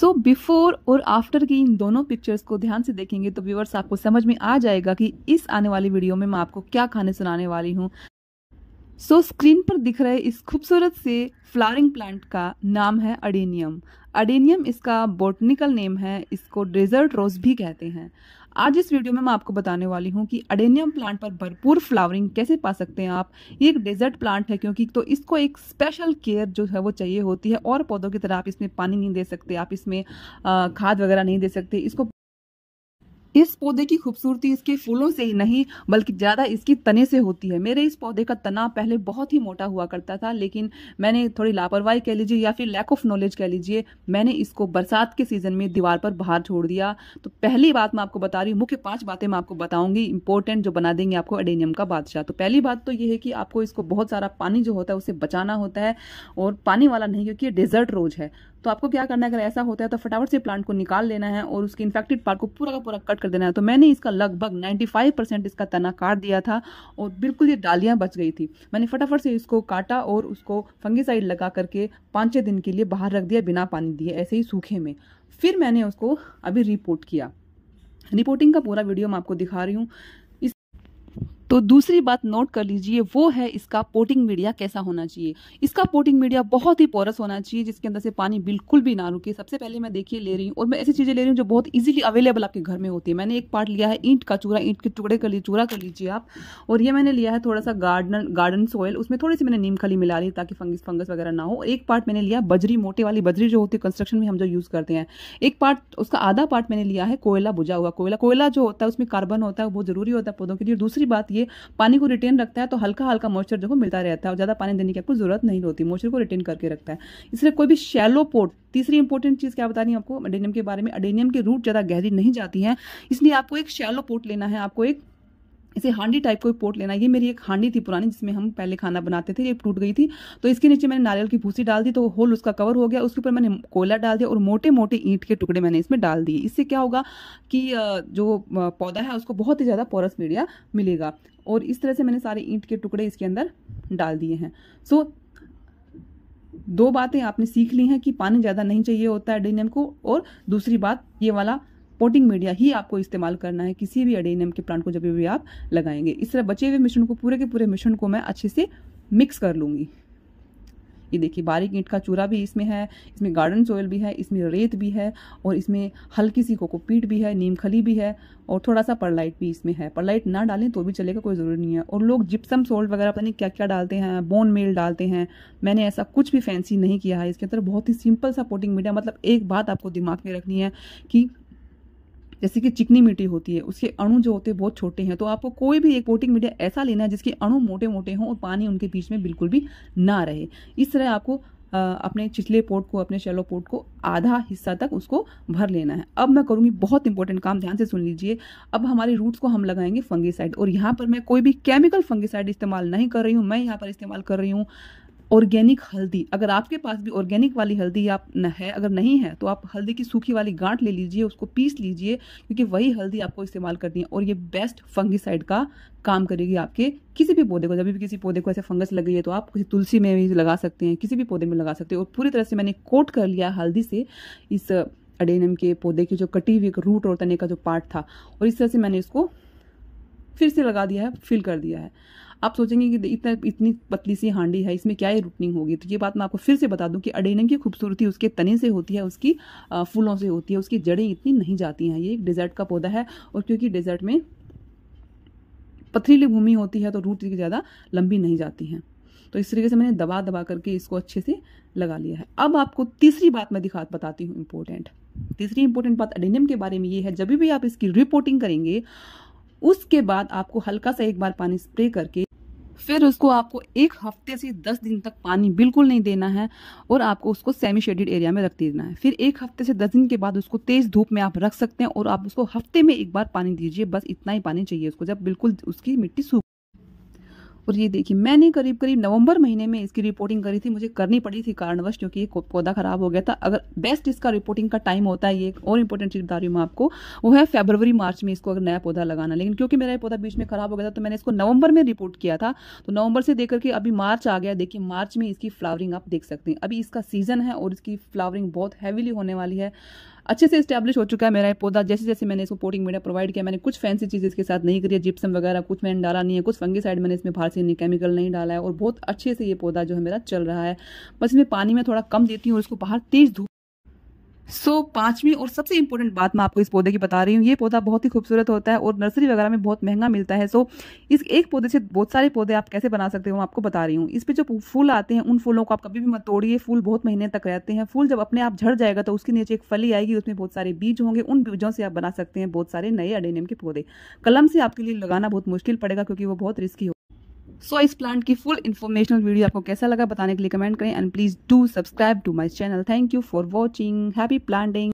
so before और after की इन दोनों पिक्चर्स को ध्यान से देखेंगे तो व्यूवर्स आपको समझ में आ जाएगा कि इस आने वाली वीडियो में मैं आपको क्या खाने सुनाने वाली हूँ सो so, स्क्रीन पर दिख रहे इस खूबसूरत से फ्लावरिंग प्लांट का नाम है अडेनियम अडेनियम इसका बोटनिकल नेम है इसको डेजर्ट रोज भी कहते हैं आज इस वीडियो में मैं आपको बताने वाली हूँ कि अडेनियम प्लांट पर भरपूर फ्लावरिंग कैसे पा सकते हैं आप ये एक डेजर्ट प्लांट है क्योंकि तो इसको एक स्पेशल केयर जो है वो चाहिए होती है और पौधों की तरह आप इसमें पानी नहीं दे सकते आप इसमें खाद वगैरह नहीं दे सकते इसको इस पौधे की खूबसूरती इसके फूलों से ही नहीं बल्कि ज़्यादा इसकी तने से होती है मेरे इस पौधे का तना पहले बहुत ही मोटा हुआ करता था लेकिन मैंने थोड़ी लापरवाही कह लीजिए या फिर लैक ऑफ नॉलेज कह लीजिए मैंने इसको बरसात के सीज़न में दीवार पर बाहर छोड़ दिया तो पहली बात मैं आपको बता रही हूँ मुख्य पाँच बातें मैं आपको बताऊँगी इंपॉर्टेंट जो बना देंगे आपको एडेनियम का बादशाह तो पहली बात तो ये है कि आपको इसको बहुत सारा पानी जो होता है उसे बचाना होता है और पानी वाला नहीं क्योंकि ये डेजर्ट रोज है तो आपको क्या करना है अगर ऐसा होता है तो फटाफट से प्लांट को निकाल लेना है और उसके इन्फेक्टेड पार्ट को पूरा का पूरा कट कर देना है तो मैंने इसका लगभग 95 परसेंट इसका तना काट दिया था और बिल्कुल ये डालियाँ बच गई थी मैंने फटाफट से इसको काटा और उसको फंगीसाइड लगा करके पाँच छः दिन के लिए बाहर रख दिया बिना पानी दिए ऐसे ही सूखे में फिर मैंने उसको अभी रिपोर्ट किया रिपोर्टिंग का पूरा वीडियो मैं आपको दिखा रही हूँ तो दूसरी बात नोट कर लीजिए वो है इसका पोटिंग मीडिया कैसा होना चाहिए इसका पोटिंग मीडिया बहुत ही पोरस होना चाहिए जिसके अंदर से पानी बिल्कुल भी ना रुके सबसे पहले मैं देखिए ले रही हूँ और मैं ऐसी चीज़ें ले रही हूँ जो बहुत ईजिली अवेलेबल आपके घर में होती है मैंने एक पार्ट लिया है ईंट का चूरा ईंट के टुकड़े कर लिए चूरा कर लीजिए आप और ये मैंने लिया है थोड़ा सा गार्डन गार्डन सोयल उसमें थोड़ी सी मैंने नीम खली मिला ली ताकि फंगस फंगस वगैरह ना हो और एक पार्ट मैंने लिया बजरी मोटे वाली बजरी जो होती है कंस्ट्रक्शन में हम जो यूज़ करते हैं एक पार्ट उसका आधा पार्ट मैंने लिया है कोयला बुझा हुआ कोयला कोयला जो होता है उसमें कार्बन होता है वो जरूरी होता है पौधों के लिए दूसरी बात ये ये पानी को रिटेन रखता है तो हल्का हल्का मॉइस्चर जो मिलता रहता है और ज़्यादा पानी देने की आपको जरूरत नहीं होती मॉइस्चर को रिटेन करके रखता है इसलिए कोई भी शैलो पोर्ट तीसरी इंपॉर्टेंट चीज़ क्या बता रही है आपको अडेनियम के बारे में अडेनियम के रूट ज़्यादा गहरी नहीं जाती है इसलिए आपको एक शैलो पोर्ट लेना है आपको एक इसे हांडी टाइप कोई पोट लेना ये मेरी एक हांडी थी पुरानी जिसमें हम पहले खाना बनाते थे ये टूट गई थी तो इसके नीचे मैंने नारियल की भूसी डाल दी तो होल उसका कवर हो गया उसके ऊपर मैंने कोयला डाल दिया और मोटे मोटे ईंट के टुकड़े मैंने इसमें डाल दिए इससे क्या होगा कि जो पौधा है उसको बहुत ही ज़्यादा पोरस मीडिया मिलेगा और इस तरह से मैंने सारे ईंट के टुकड़े इसके अंदर डाल दिए हैं सो दो बातें आपने सीख ली हैं कि पानी ज़्यादा नहीं चाहिए होता है डेनियम को और दूसरी बात ये वाला पोटिंग मीडिया ही आपको इस्तेमाल करना है किसी भी अडेनियम के प्लांट को जब भी आप लगाएंगे इस तरह बचे हुए मिश्रण को पूरे के पूरे मिश्रण को मैं अच्छे से मिक्स कर लूँगी ये देखिए बारीक ईंट का चूरा भी इसमें है इसमें गार्डन सोयल भी है इसमें रेत भी है और इसमें हल्की सी कोकोपीट भी है नीम खली भी है और थोड़ा सा परलाइट भी इसमें है परलाइट ना डालें तो भी चलेगा कोई ज़रूरी नहीं है और लोग जिप्सम सोल्ट वगैरह पता नहीं क्या क्या डालते हैं बोन मेल डालते हैं मैंने ऐसा कुछ भी फैंसी नहीं किया है इसके अंदर बहुत ही सिंपल सा पोटिंग मीडिया मतलब एक बात आपको दिमाग में रखनी है कि जैसे कि चिकनी मिट्टी होती है उसके अणु जो होते हैं बहुत छोटे हैं तो आपको कोई भी एक पोटिंग मीडिया ऐसा लेना है जिसके अणु मोटे मोटे हों और पानी उनके बीच में बिल्कुल भी ना रहे इस तरह आपको अपने चिचले पोर्ट को अपने शेलो पोर्ट को आधा हिस्सा तक उसको भर लेना है अब मैं करूँगी बहुत इंपॉर्टेंट काम ध्यान से सुन लीजिए अब हमारे रूट्स को हम लगाएंगे फंगीसाइड और यहाँ पर मैं कोई भी केमिकल फंगीसाइड इस्तेमाल नहीं कर रही हूँ मैं यहाँ पर इस्तेमाल कर रही हूँ ऑर्गेनिक हल्दी अगर आपके पास भी ऑर्गेनिक वाली हल्दी आप न है अगर नहीं है तो आप हल्दी की सूखी वाली गांठ ले लीजिए उसको पीस लीजिए क्योंकि वही हल्दी आपको इस्तेमाल करनी है और ये बेस्ट फंगिसाइड का काम करेगी आपके किसी भी पौधे को जब भी किसी पौधे को ऐसे फंगस लग गई है तो आप किसी तुलसी में भी लगा सकते हैं किसी भी पौधे में लगा सकते हैं और पूरी तरह से मैंने कोट कर लिया हल्दी से इस अडेनम के पौधे की जो कटी हुई रूट और तने का जो पार्ट था और इस तरह से मैंने इसको फिर से लगा दिया है फिल कर दिया है आप सोचेंगे कि इतना इतनी पतली सी हांडी है इसमें क्या ही रूटनिंग होगी तो ये बात मैं आपको फिर से बता दूं कि अडेनम की खूबसूरती उसके तने से होती है उसकी फूलों से होती है उसकी जड़ें इतनी नहीं जाती हैं ये एक डेजर्ट का पौधा है और क्योंकि डेजर्ट में पथरीली भूमि होती है तो रूट ज़्यादा लंबी नहीं जाती हैं तो इस तरीके से मैंने दबा दबा करके इसको अच्छे से लगा लिया है अब आपको तीसरी बात मैं दिखा बताती हूँ इम्पोर्टेंट तीसरी इंपॉर्टेंट बात अडेनियम के बारे में ये है जब भी आप इसकी रिपोर्टिंग करेंगे उसके बाद आपको हल्का सा एक बार पानी स्प्रे करके फिर उसको आपको एक हफ्ते से दस दिन तक पानी बिल्कुल नहीं देना है और आपको उसको सेमी शेडेड एरिया में रख देना है फिर एक हफ्ते से दस दिन के बाद उसको तेज़ धूप में आप रख सकते हैं और आप उसको हफ्ते में एक बार पानी दीजिए बस इतना ही पानी चाहिए उसको जब बिल्कुल उसकी मिट्टी सूख और ये देखिए मैंने करीब करीब नवंबर महीने में इसकी रिपोर्टिंग करी थी मुझे करनी पड़ी थी कारणवश क्योंकि ये पौधा खराब हो गया था अगर बेस्ट इसका रिपोर्टिंग का टाइम होता है ये एक और इंपॉर्टेंट चीज बता रही हूँ मैं आपको वो है फेबरवरी मार्च में इसको अगर नया पौधा लगाना लेकिन क्योंकि मेरा ये पौधा बीच में खराब हो गया था तो मैंने इसको नवंबर में रिपोर्ट किया था तो नवंबर से देख के अभी मार्च आ गया देखिए मार्च में इसकी फ्लावरिंग आप देख सकते हैं अभी इसका सीजन है और इसकी फ्लावरिंग बहुत हैवीली होने वाली है अच्छे से स्टैब्लिश हो चुका है मेरा पौधा जैसे जैसे मैंने इसको पोटिंग मीडिया प्रोवाइड किया मैंने कुछ फैंसी चीज़ इसके साथ नहीं करी है जिप्सम वगैरह कुछ मैंने डाला नहीं है कुछ फंगी साइड मैंने इसमें बाहर से नहीं केमिकल नहीं डाला है और बहुत अच्छे से ये पौधा जो है मेरा चल रहा है बस इसमें पानी में थोड़ा कम देती हूँ और इसको बाहर तेज़ धूप सो so, पांचवी और सबसे इंपॉर्टेंट बात मैं आपको इस पौधे की बता रही हूँ ये पौधा बहुत ही खूबसूरत होता है और नर्सरी वगैरह में बहुत महंगा मिलता है सो so, इस एक पौधे से बहुत सारे पौधे आप कैसे बना सकते हो मैं आपको बता रही हूँ इस पे जो फूल आते हैं उन फूलों को आप कभी भी मत तोड़िए फूल बहुत महीने तक रहते हैं फूल जब अपने आप झड़ जाएगा तो उसके नीचे एक फली आएगी उसमें बहुत सारे बीज होंगे उन बीजों से आप बना सकते हैं बहुत सारे नए अडेनियम के पौधे कलम से आपके लिए लगाना बहुत मुश्किल पड़ेगा क्योंकि वो बहुत रिस्की हो सो इस प्लांट की फुल इन्फॉर्मेशनल वीडियो आपको कैसा लगा बताने के लिए कमेंट करें and please do subscribe to my channel thank you for watching happy planting